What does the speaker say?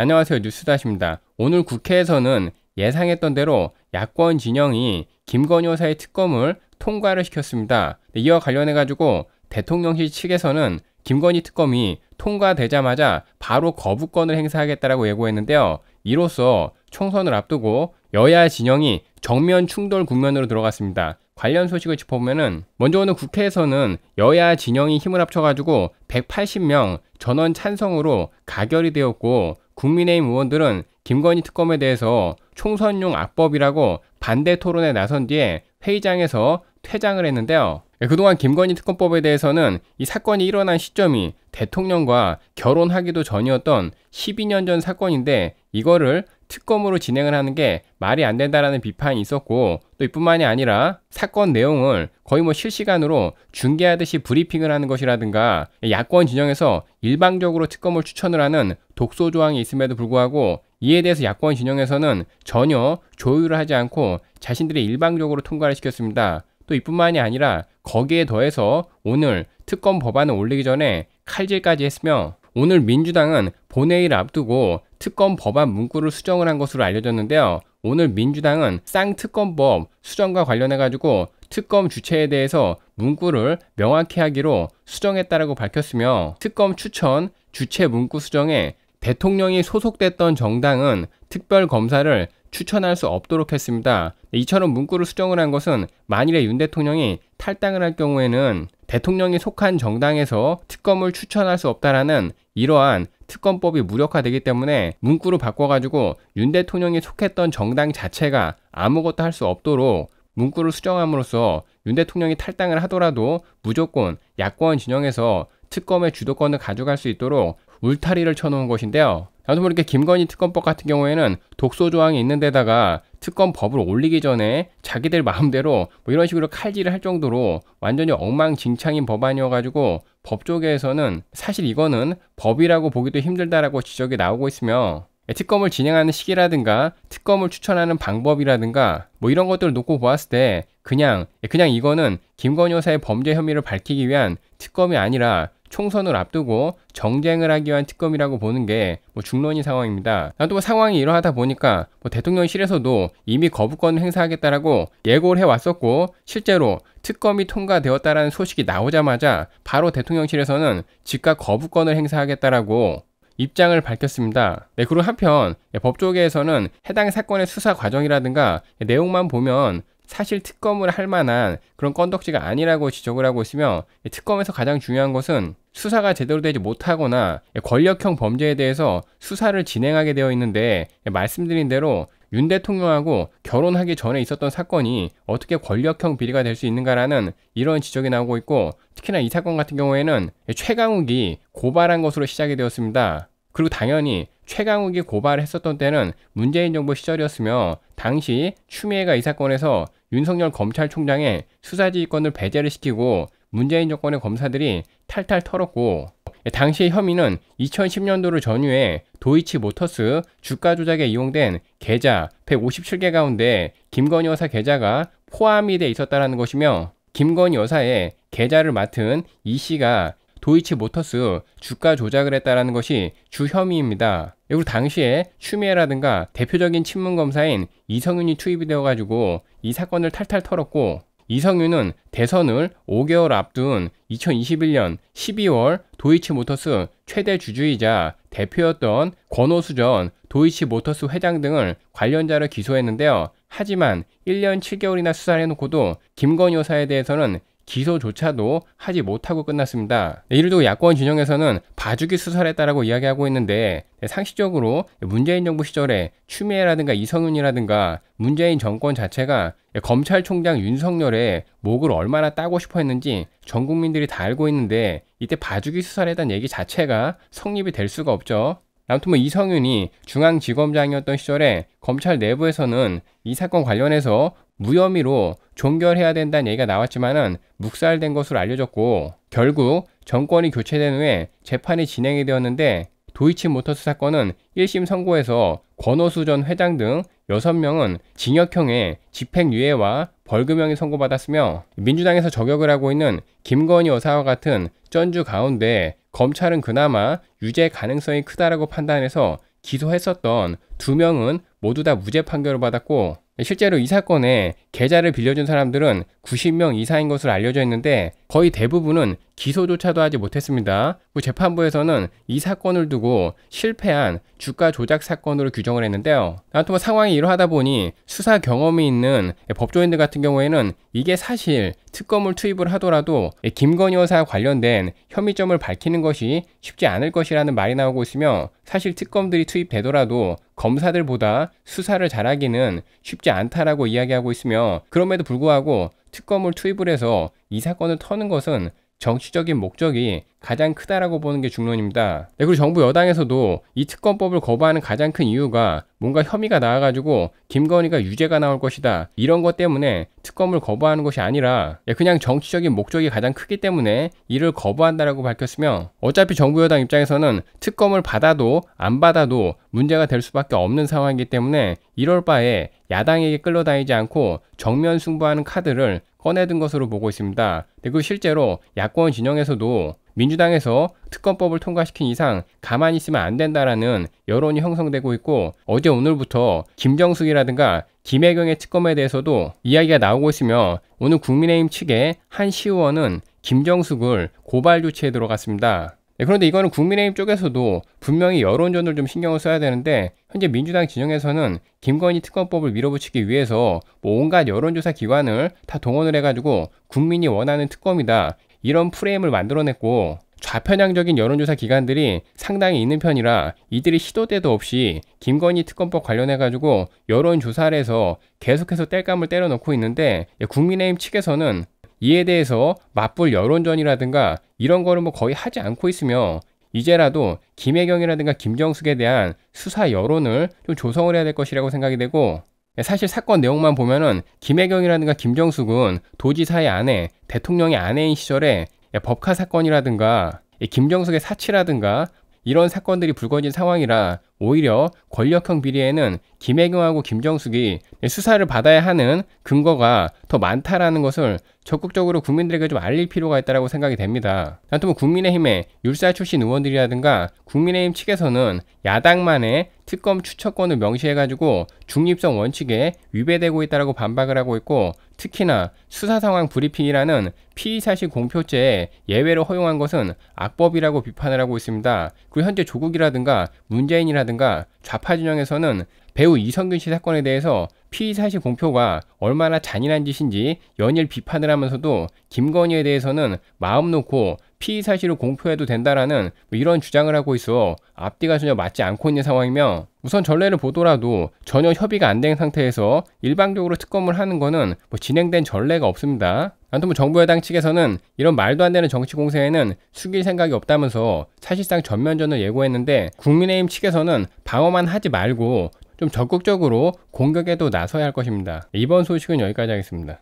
안녕하세요. 뉴스다십니다. 오늘 국회에서는 예상했던 대로 야권 진영이 김건희 여사의 특검을 통과를 시켰습니다. 네, 이와 관련해 가지고 대통령실 측에서는 김건희 특검이 통과되자마자 바로 거부권을 행사하겠다라고 예고했는데요. 이로써 총선을 앞두고 여야 진영이 정면 충돌 국면으로 들어갔습니다. 관련 소식을 짚어보면은 먼저 오늘 국회에서는 여야 진영이 힘을 합쳐가지고 180명 전원 찬성으로 가결이 되었고 국민의힘 의원들은 김건희 특검에 대해서 총선용 악법이라고 반대 토론에 나선 뒤에 회의장에서 퇴장을 했는데요. 예, 그동안 김건희 특검법에 대해서는 이 사건이 일어난 시점이 대통령과 결혼하기도 전이었던 12년 전 사건인데 이거를 특검으로 진행을 하는 게 말이 안 된다라는 비판이 있었고 또 이뿐만이 아니라 사건 내용을 거의 뭐 실시간으로 중계하듯이 브리핑을 하는 것이라든가 야권 진영에서 일방적으로 특검을 추천을 하는 독소 조항이 있음에도 불구하고 이에 대해서 야권 진영에서는 전혀 조율을 하지 않고 자신들이 일방적으로 통과를 시켰습니다. 또 이뿐만이 아니라 거기에 더해서 오늘 특검 법안을 올리기 전에 칼질까지 했으며 오늘 민주당은 본회의를 앞두고 특검 법안 문구를 수정을 한 것으로 알려졌는데요. 오늘 민주당은 쌍특검법 수정과 관련해 가지고 특검 주체에 대해서 문구를 명확히 하기로 수정했다라고 밝혔으며 특검 추천 주체 문구 수정에 대통령이 소속됐던 정당은 특별 검사를 추천할 수 없도록 했습니다. 네, 이처럼 문구를 수정을 한 것은 만일에 윤 대통령이 탈당을 할 경우에는 대통령이 속한 정당에서 특검을 추천할 수 없다라는 이러한 특검법이 무력화되기 때문에 문구로 바꿔가지고 윤 대통령이 속했던 정당 자체가 아무것도 할 수 없도록 문구를 수정함으로써 윤 대통령이 탈당을 하더라도 무조건 야권 진영에서 특검의 주도권을 가져갈 수 있도록 울타리를 쳐놓은 것인데요. 아무튼 이렇게 김건희 특검법 같은 경우에는 독소 조항이 있는 데다가 특검 법을 올리기 전에 자기들 마음대로 뭐 이런 식으로 칼질을 할 정도로 완전히 엉망진창인 법안이어가지고 법조계에서는 사실 이거는 법이라고 보기도 힘들다라고 지적이 나오고 있으며 특검을 진행하는 시기라든가 특검을 추천하는 방법이라든가 뭐 이런 것들을 놓고 보았을 때 그냥 그냥 이거는 김건희 여사의 범죄 혐의를 밝히기 위한 특검이 아니라 총선을 앞두고 정쟁을 하기 위한 특검이라고 보는 게 뭐중론이 상황입니다. 나도 뭐 상황이 이러하다 보니까 뭐 대통령실에서도 이미 거부권을 행사하겠다라고 예고를 해왔었고 실제로 특검이 통과되었다라는 소식이 나오자마자 바로 대통령실에서는 즉각 거부권을 행사하겠다라고 입장을 밝혔습니다. 네, 그리고 한편 예, 법조계에서는 해당 사건의 수사 과정이라든가 예, 내용만 보면 사실 특검을 할 만한 그런 건덕지가 아니라고 지적을 하고 있으며 특검에서 가장 중요한 것은 수사가 제대로 되지 못하거나 권력형 범죄에 대해서 수사를 진행하게 되어 있는데 말씀드린 대로 윤 대통령하고 결혼하기 전에 있었던 사건이 어떻게 권력형 비리가 될 수 있는가라는 이런 지적이 나오고 있고 특히나 이 사건 같은 경우에는 최강욱이 고발한 것으로 시작이 되었습니다. 그리고 당연히 최강욱이 고발했었던 때는 문재인 정부 시절이었으며 당시 추미애가 이 사건에서 윤석열 검찰총장의 수사지휘권을 배제를 시키고 문재인 정권의 검사들이 탈탈 털었고 당시의 혐의는 2010년도를 전후에 도이치 모터스 주가 조작에 이용된 계좌 157개 가운데 김건희 여사 계좌가 포함이 돼 있었다는 것이며 김건희 여사의 계좌를 맡은 이 씨가 도이치 모터스 주가 조작을 했다라는 것이 주 혐의입니다. 그리고 당시에 추미애라든가 대표적인 친문 검사인 이성윤이 투입이 되어가지고 이 사건을 탈탈 털었고 이성윤은 대선을 5개월 앞둔 2021년 12월 도이치모터스 최대 주주이자 대표였던 권오수전 도이치모터스 회장 등을 관련자를 기소했는데요. 하지만 1년 7개월이나 수사를 해놓고도 김건희 여사에 대해서는 기소조차도 하지 못하고 끝났습니다. 네, 이를 두고 야권 진영에서는 봐주기 수사를 했다라고 이야기하고 있는데 네, 상식적으로 문재인 정부 시절에 추미애라든가 이성윤이라든가 문재인 정권 자체가 네, 검찰총장 윤석열의 목을 얼마나 따고 싶어 했는지 전 국민들이 다 알고 있는데 이때 봐주기 수사를 했다는 얘기 자체가 성립이 될 수가 없죠. 아무튼 뭐 이성윤이 중앙지검장이었던 시절에 검찰 내부에서는 이 사건 관련해서 무혐의로 종결해야 된다는 얘기가 나왔지만은 묵살된 것으로 알려졌고 결국 정권이 교체된 후에 재판이 진행이 되었는데 도이치모터스 사건은 1심 선고에서 권오수전 회장 등 6명은 징역형에 집행유예와 벌금형이 선고받았으며 민주당에서 저격을 하고 있는 김건희 여사와 같은 쩐주 가운데 검찰은 그나마 유죄 가능성이 크다라고 판단해서 기소했었던 2명은 모두 다 무죄 판결을 받았고 실제로 이 사건에 계좌를 빌려준 사람들은 90명 이상인 것으로 알려져 있는데 거의 대부분은 기소조차도 하지 못했습니다. 뭐 재판부에서는 이 사건을 두고 실패한 주가 조작 사건으로 규정을 했는데요. 아무튼 뭐 상황이 이러하다 보니 수사 경험이 있는 법조인들 같은 경우에는 이게 사실 특검을 투입을 하더라도 김건희 여사와 관련된 혐의점을 밝히는 것이 쉽지 않을 것이라는 말이 나오고 있으며 사실 특검들이 투입되더라도 검사들보다 수사를 잘하기는 쉽지 않다라고 이야기하고 있으며 그럼에도 불구하고 특검을 투입을 해서 이 사건을 터는 것은 정치적인 목적이 가장 크다라고 보는 게 중론입니다. 네, 그리고 정부 여당에서도 이 특검법을 거부하는 가장 큰 이유가 뭔가 혐의가 나와가지고 김건희가 유죄가 나올 것이다 이런 것 때문에 특검을 거부하는 것이 아니라 네, 그냥 정치적인 목적이 가장 크기 때문에 이를 거부한다라고 밝혔으며 어차피 정부 여당 입장에서는 특검을 받아도 안 받아도 문제가 될 수밖에 없는 상황이기 때문에 이럴 바에 야당에게 끌려다니지 않고 정면 승부하는 카드를 꺼내든 것으로 보고 있습니다. 그리고 실제로 야권 진영에서도 민주당에서 특검법을 통과시킨 이상 가만히 있으면 안 된다라는 여론이 형성되고 있고 어제 오늘부터 김정숙이라든가 김혜경의 특검에 대해서도 이야기가 나오고 있으며 오늘 국민의힘 측의 한 시의원은 김정숙을 고발 조치에 들어갔습니다. 네, 그런데 이거는 국민의힘 쪽에서도 분명히 여론전을 좀 신경을 써야 되는데 현재 민주당 진영에서는 김건희 특검법을 밀어붙이기 위해서 뭐 온갖 여론조사 기관을 다 동원을 해가지고 국민이 원하는 특검이다 이런 프레임을 만들어냈고 좌편향적인 여론조사 기관들이 상당히 있는 편이라 이들이 시도 때도 없이 김건희 특검법 관련해가지고 여론조사를 해서 계속해서 뗄감을 때려놓고 있는데 예, 국민의힘 측에서는 이에 대해서 맞불 여론전이라든가 이런 거를 뭐 거의 하지 않고 있으며 이제라도 김혜경이라든가 김정숙에 대한 수사 여론을 좀 조성을 해야 될 것이라고 생각이 되고 사실 사건 내용만 보면은 김혜경이라든가 김정숙은 도지사의 아내, 대통령의 아내인 시절에 법카 사건이라든가 김정숙의 사치라든가 이런 사건들이 불거진 상황이라 오히려 권력형 비리에는 김혜경하고 김정숙이 수사를 받아야 하는 근거가 더 많다라는 것을 적극적으로 국민들에게 좀 알릴 필요가 있다고 생각이 됩니다. 아무튼 국민의힘의 율사 출신 의원들이라든가 국민의힘 측에서는 야당만의 특검 추처권을 명시해가지고 중립성 원칙에 위배되고 있다고 반박을 하고 있고 특히나 수사 상황 브리핑이라는 피의 사실 공표죄에 예외로 허용한 것은 악법이라고 비판을 하고 있습니다. 그리고 현재 조국이라든가 문재인이라든가 라든가 좌파 진영에서는 배우 이성균 씨 사건에 대해서 피의 사실 공표가 얼마나 잔인한 짓인지 연일 비판을 하면서도 김건희에 대해서는 마음 놓고 피의 사실을 공표해도 된다라는 뭐 이런 주장을 하고 있어 앞뒤가 전혀 맞지 않고 있는 상황이며 우선 전례를 보더라도 전혀 협의가 안 된 상태에서 일방적으로 특검을 하는 거는 뭐 진행된 전례가 없습니다. 아무튼 뭐 정부 여당 측에서는 이런 말도 안 되는 정치 공세에는 숙일 생각이 없다면서 사실상 전면전을 예고했는데 국민의힘 측에서는 방어만 하지 말고 좀 적극적으로 공격에도 나서야 할 것입니다. 이번 소식은 여기까지 하겠습니다.